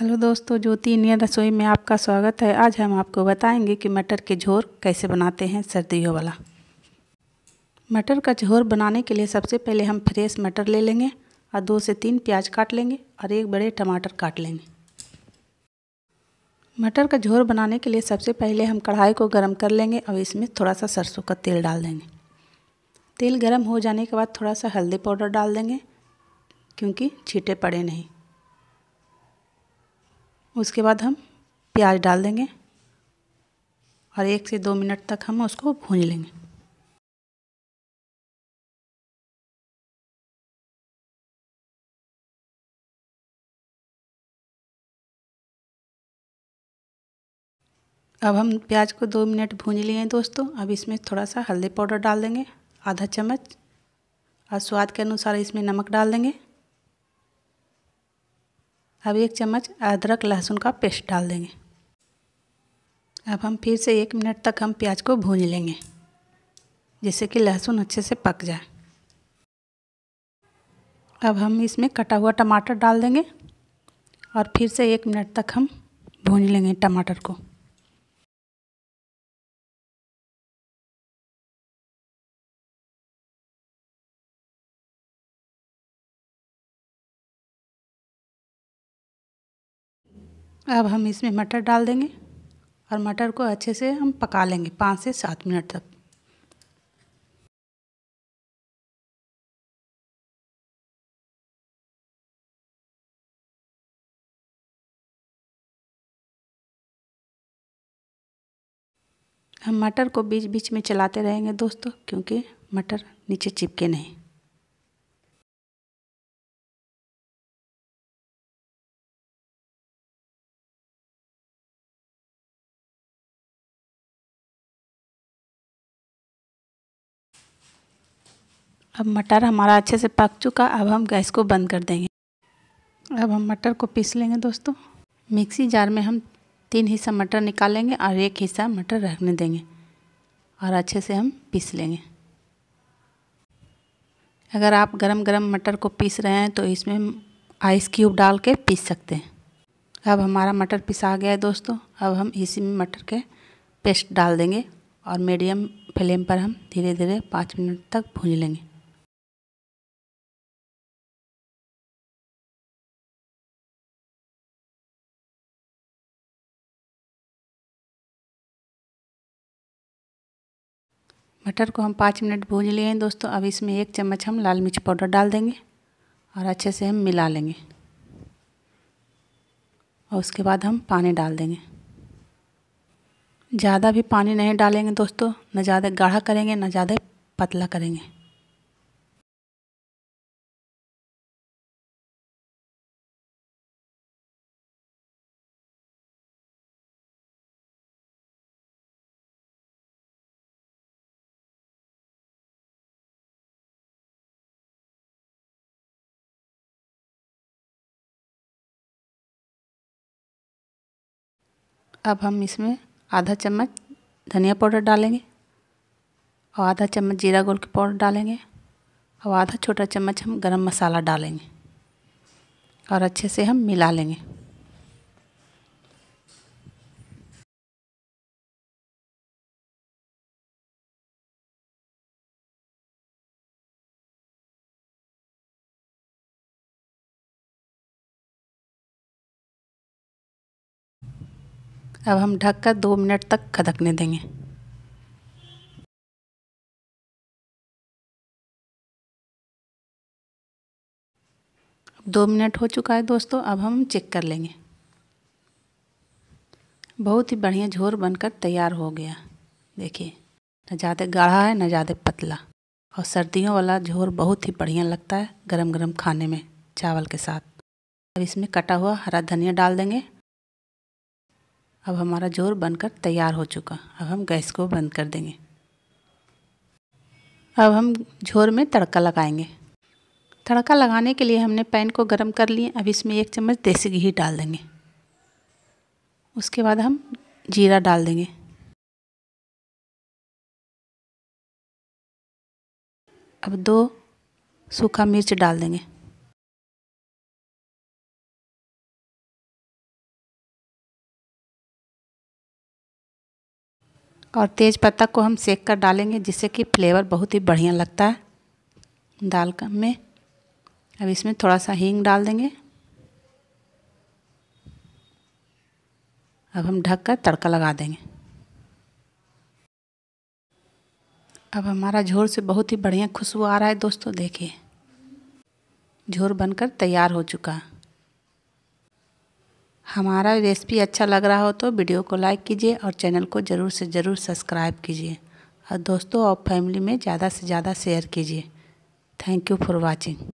hello दोस्तों ज्योति Indian रसोई में आपका स्वागत है आज हम आपको बताएंगे कि मटर के झोर कैसे बनाते हैं सर्दियों वाला मटर का झोर बनाने के लिए सबसे पहले हम फ्रेश मटर ले लेंगे और दो से तीन प्याज काट लेंगे और एक बड़े टमाटर काट लेंगे मटर का झोर बनाने के लिए सबसे पहले हम कढ़ाई को गर्म कर लेंगे और इसमें थोड़ा सा सरसों का तेल डाल देंगे तेल गर्म हो जाने के बाद थोड़ा सा हल्दी पाउडर डाल देंगे क्योंकि छीटे पड़े नहीं उसके बाद हम प्याज डाल देंगे और एक से दो मिनट तक हम उसको भून लेंगे अब हम प्याज को दो मिनट भून लिए हैं दोस्तों अब इसमें थोड़ा सा हल्दी पाउडर डाल देंगे आधा चम्मच और स्वाद के अनुसार इसमें नमक डाल देंगे अब एक चम्मच अदरक लहसुन का पेस्ट डाल देंगे अब हम फिर से एक मिनट तक हम प्याज को भून लेंगे जिससे कि लहसुन अच्छे से पक जाए अब हम इसमें कटा हुआ टमाटर डाल देंगे और फिर से एक मिनट तक हम भून लेंगे टमाटर को अब हम इसमें मटर डाल देंगे और मटर को अच्छे से हम पका लेंगे पाँच से सात मिनट तक हम मटर को बीच बीच में चलाते रहेंगे दोस्तों क्योंकि मटर नीचे चिपके नहीं अब मटर हमारा अच्छे से पक चुका अब हम गैस को बंद कर देंगे अब हम मटर को पीस लेंगे दोस्तों मिक्सी जार में हम तीन हिस्सा मटर निकालेंगे और एक हिस्सा मटर रखने देंगे और अच्छे से हम पीस लेंगे अगर आप गरम गरम मटर को पीस रहे हैं तो इसमें आइस क्यूब डाल के पीस सकते हैं अब हमारा मटर पिसा गया है दोस्तों अब हम इसी में मटर के पेस्ट डाल देंगे और मीडियम फ्लेम पर हम धीरे धीरे पाँच मिनट तक भून लेंगे मटर को हम पाँच मिनट भून लिए हैं दोस्तों अब इसमें एक चम्मच हम लाल मिर्च पाउडर डाल देंगे और अच्छे से हम मिला लेंगे और उसके बाद हम पानी डाल देंगे ज़्यादा भी पानी नहीं डालेंगे दोस्तों ना ज़्यादा गाढ़ा करेंगे ना ज़्यादा पतला करेंगे अब हम इसमें आधा चम्मच धनिया पाउडर डालेंगे और आधा चम्मच जीरा गोल की पाउडर डालेंगे और आधा छोटा चम्मच हम गरम मसाला डालेंगे और अच्छे से हम मिला लेंगे अब हम ढककर दो मिनट तक खदकने देंगे दो मिनट हो चुका है दोस्तों अब हम चेक कर लेंगे बहुत ही बढ़िया झोर बनकर तैयार हो गया देखिए न ज़्यादा गाढ़ा है न ज़्यादा पतला और सर्दियों वाला झोर बहुत ही बढ़िया लगता है गरम गरम खाने में चावल के साथ अब इसमें कटा हुआ हरा धनिया डाल देंगे अब हमारा जोर बनकर तैयार हो चुका अब हम गैस को बंद कर देंगे अब हम झोर में तड़का लगाएंगे तड़का लगाने के लिए हमने पैन को गर्म कर लिए अब इसमें एक चम्मच देसी घी डाल देंगे उसके बाद हम जीरा डाल देंगे अब दो सूखा मिर्च डाल देंगे और तेज पत्ता को हम सेक कर डालेंगे जिससे कि फ्लेवर बहुत ही बढ़िया लगता है दाल का में अब इसमें थोड़ा सा हींग डाल देंगे अब हम ढक कर तड़का लगा देंगे अब हमारा झोर से बहुत ही बढ़िया खुशबू आ रहा है दोस्तों देखिए झोर बनकर तैयार हो चुका है हमारा रेसिपी अच्छा लग रहा हो तो वीडियो को लाइक कीजिए और चैनल को ज़रूर से ज़रूर सब्सक्राइब कीजिए और दोस्तों और फैमिली में ज़्यादा से ज़्यादा शेयर कीजिए थैंक यू फॉर वॉचिंग